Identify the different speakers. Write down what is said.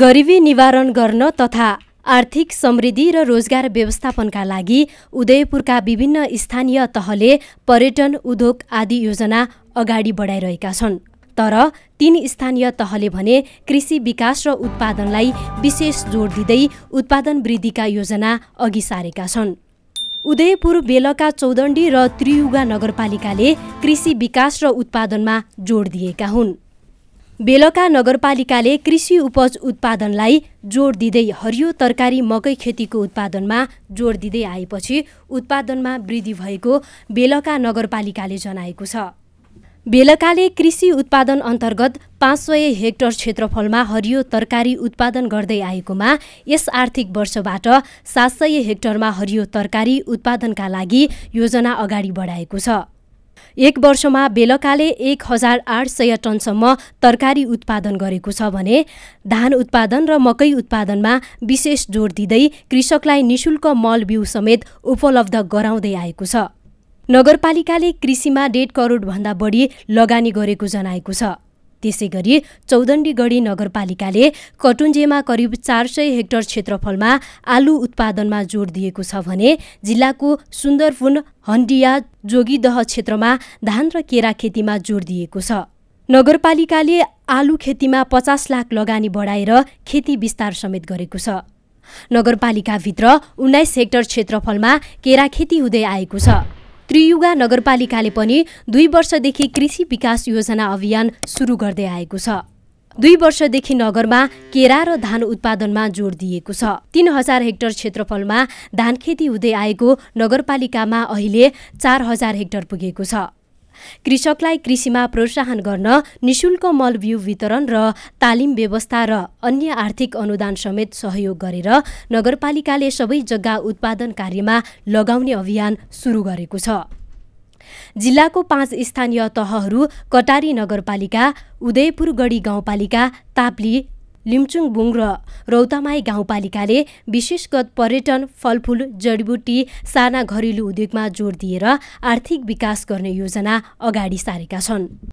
Speaker 1: गरिबी निवारण गर्न तथा आर्थिक समृद्धि र रोजगार व्यवस्थापनका लागि उदयपुरका विभिन्न स्थानीय तहले पर्यटन उद्योग आदि योजना अगाडि बढाइरहेका छन् तर तीन स्थानीय तहले भने कृषि विकास र उत्पादनलाई विशेष जोड दिँदै उत्पादन वृद्धिका योजना अघि सारेका छन् उदयपुर बेलका चौदण्डी र त्रियुगा नगरपालिकाले कृषि विकास र उत्पादनमा जोड दिएका हुन् बेलका नगरपालिकाले कृषि उपज उत्पादनलाई जोड दिँदै हरियो तरकारी मकै खेतीको उत्पादनमा जोड दिँदै आएपछि उत्पादनमा वृद्धि भएको बेलका नगरपालिकाले जनाएको छ बेलकाले कृषि उत्पादन अन्तर्गत पाँच सय हेक्टर क्षेत्रफलमा हरियो तरकारी उत्पादन गर्दै आएकोमा यस आर्थिक वर्षबाट सात सय हेक्टरमा हरियो तरकारी उत्पादनका लागि योजना अगाडि बढाएको छ एक वर्षमा बेलकाले एक हजार आठ सय टनसम्म तरकारी उत्पादन गरेको छ भने धान उत्पादन र मकै उत्पादनमा विशेष जोड दिँदै कृषकलाई निशुल्क मल बिउ समेत उपलब्ध गराउँदै आएको छ नगरपालिकाले कृषिमा डेढ करोडभन्दा बढी लगानी गरेको जनाएको छ त्यसै गरी चौदण्डीगढी नगरपालिकाले कटुन्जेमा करिब चार सय हेक्टर क्षेत्रफलमा आलु उत्पादनमा जोड दिएको छ भने जिल्लाको सुन्दरफुन हन्डिया जोगीदह क्षेत्रमा धान र केरा खेतीमा जोड दिएको छ नगरपालिकाले आलु खेतीमा पचास लाख लगानी बढाएर खेती विस्तार समेत गरेको छ नगरपालिकाभित्र उन्नाइस हेक्टर क्षेत्रफलमा केरा खेती हुँदै आएको छ त्रियुगा नगरपालिकाले पनि दुई वर्षदेखि कृषि विकास योजना अभियान सुरु गर्दै आएको छ दुई वर्षदेखि नगरमा केरा र धान उत्पादनमा जोड दिएको छ तीन हजार हेक्टर क्षेत्रफलमा धान खेती हुँदै आएको नगरपालिकामा अहिले चार हजार हेक्टर पुगेको छ कृषकलाई कृषिमा प्रोत्साहन गर्न निशुल्क मल बिउ वितरण र तालिम व्यवस्था र अन्य आर्थिक अनुदान समेत सहयोग गरेर नगरपालिकाले सबै जग्गा उत्पादन कार्यमा लगाउने अभियान सुरु गरेको छ जिल्लाको पाँच स्थानीय तहहरू कटारी नगरपालिका उदयपुरगढी गाउँपालिका ताप्ली लिम्चुङ बुङ र रौतामाई गाउँपालिकाले विशेषगत पर्यटन फलफुल जडीबुटी साना घरेलु उद्योगमा जोड दिएर आर्थिक विकास गर्ने योजना अगाडि सारेका छन्